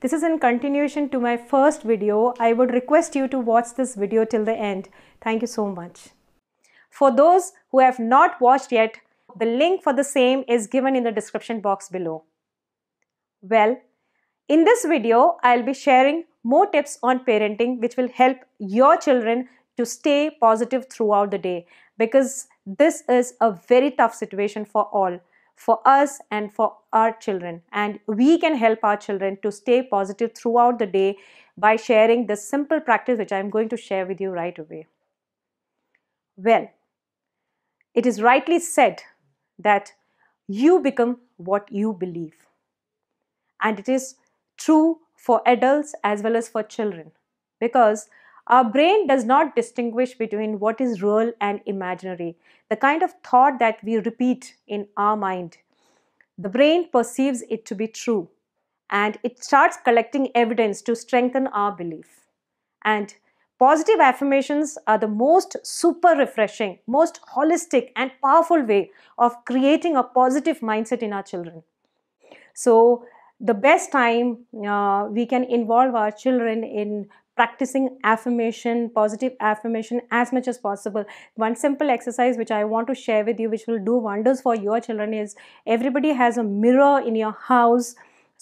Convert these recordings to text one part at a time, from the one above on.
This is in continuation to my first video. I would request you to watch this video till the end. Thank you so much. For those who have not watched yet, the link for the same is given in the description box below. Well, in this video, I'll be sharing more tips on parenting which will help your children to stay positive throughout the day because this is a very tough situation for all for us and for our children. And we can help our children to stay positive throughout the day by sharing this simple practice, which I'm going to share with you right away. Well, it is rightly said that you become what you believe. And it is true for adults as well as for children because our brain does not distinguish between what is real and imaginary, the kind of thought that we repeat in our mind. The brain perceives it to be true and it starts collecting evidence to strengthen our belief. And positive affirmations are the most super refreshing, most holistic, and powerful way of creating a positive mindset in our children. So, the best time uh, we can involve our children in practicing affirmation, positive affirmation as much as possible. One simple exercise which I want to share with you, which will do wonders for your children, is everybody has a mirror in your house.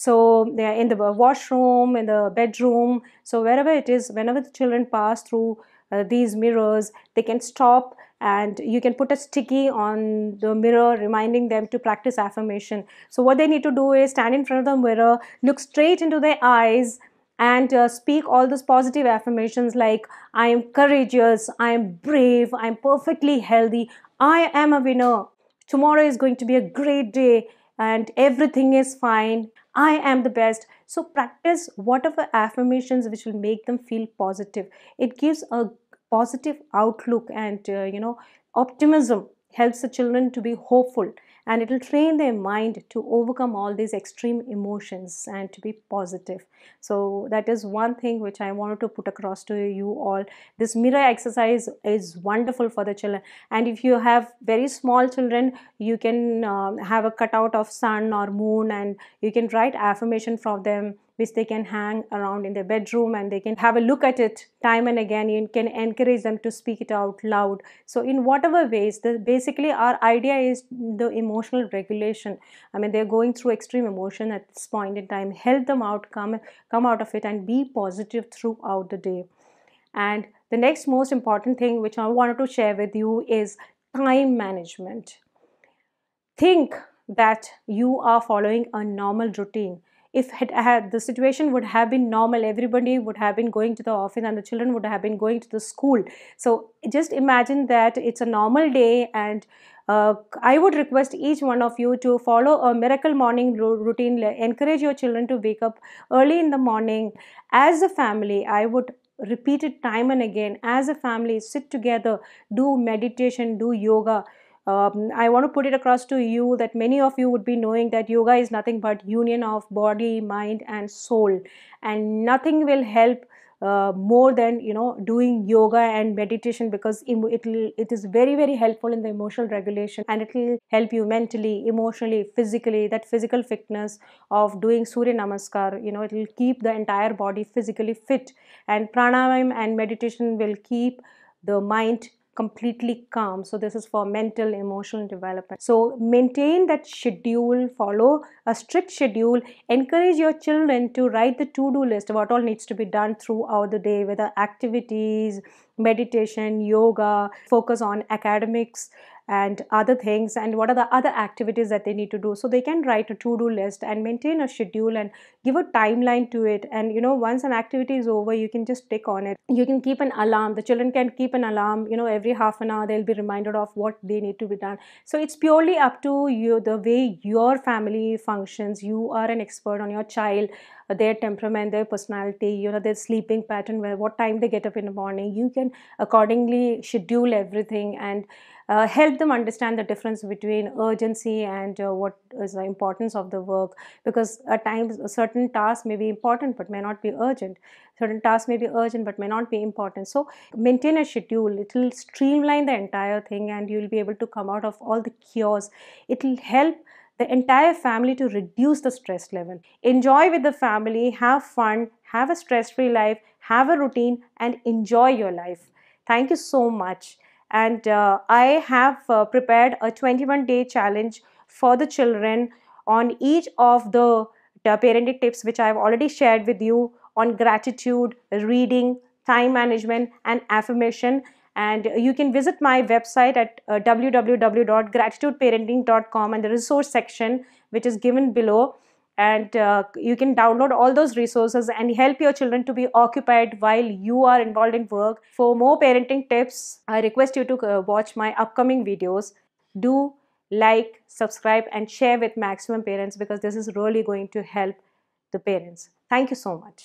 So they're in the washroom, in the bedroom. So wherever it is, whenever the children pass through uh, these mirrors, they can stop and you can put a sticky on the mirror reminding them to practice affirmation. So what they need to do is stand in front of the mirror, look straight into their eyes and uh, speak all those positive affirmations like I am courageous, I am brave, I am perfectly healthy, I am a winner, tomorrow is going to be a great day, and everything is fine, I am the best. So, practice whatever affirmations which will make them feel positive. It gives a positive outlook and uh, you know optimism helps the children to be hopeful and it will train their mind to overcome all these extreme emotions and to be positive so that is one thing which i wanted to put across to you all this mirror exercise is wonderful for the children and if you have very small children you can um, have a cutout of sun or moon and you can write affirmation from them which they can hang around in their bedroom and they can have a look at it time and again you can encourage them to speak it out loud so in whatever ways the, basically our idea is the emotional regulation i mean they're going through extreme emotion at this point in time help them out come come out of it and be positive throughout the day and the next most important thing which i wanted to share with you is time management think that you are following a normal routine if had, had, the situation would have been normal, everybody would have been going to the office and the children would have been going to the school. So just imagine that it's a normal day and uh, I would request each one of you to follow a miracle morning routine. Encourage your children to wake up early in the morning. As a family, I would repeat it time and again. As a family, sit together, do meditation, do yoga um, I want to put it across to you that many of you would be knowing that yoga is nothing but union of body, mind, and soul, and nothing will help uh, more than you know doing yoga and meditation because it'll it is very very helpful in the emotional regulation and it'll help you mentally emotionally physically that physical fitness of doing surya namaskar you know it'll keep the entire body physically fit and pranayam and meditation will keep the mind completely calm. So this is for mental, emotional development. So maintain that schedule, follow a strict schedule, encourage your children to write the to-do list what all needs to be done throughout the day, whether activities, meditation, yoga, focus on academics, and other things and what are the other activities that they need to do so they can write a to-do list and maintain a schedule and give a timeline to it and you know once an activity is over you can just tick on it you can keep an alarm the children can keep an alarm you know every half an hour they'll be reminded of what they need to be done so it's purely up to you the way your family functions you are an expert on your child their temperament their personality you know their sleeping pattern where what time they get up in the morning you can accordingly schedule everything and uh, help them understand the difference between urgency and uh, what is the importance of the work because at times certain tasks may be important but may not be urgent certain tasks may be urgent but may not be important so maintain a schedule it will streamline the entire thing and you will be able to come out of all the cures it will help the entire family to reduce the stress level. Enjoy with the family, have fun, have a stress free life, have a routine, and enjoy your life. Thank you so much and uh, I have uh, prepared a 21 day challenge for the children on each of the uh, parenting tips which I've already shared with you on gratitude, reading, time management, and affirmation. And you can visit my website at uh, www.gratitudeparenting.com and the resource section, which is given below and uh, you can download all those resources and help your children to be occupied while you are involved in work for more parenting tips i request you to uh, watch my upcoming videos do like subscribe and share with maximum parents because this is really going to help the parents thank you so much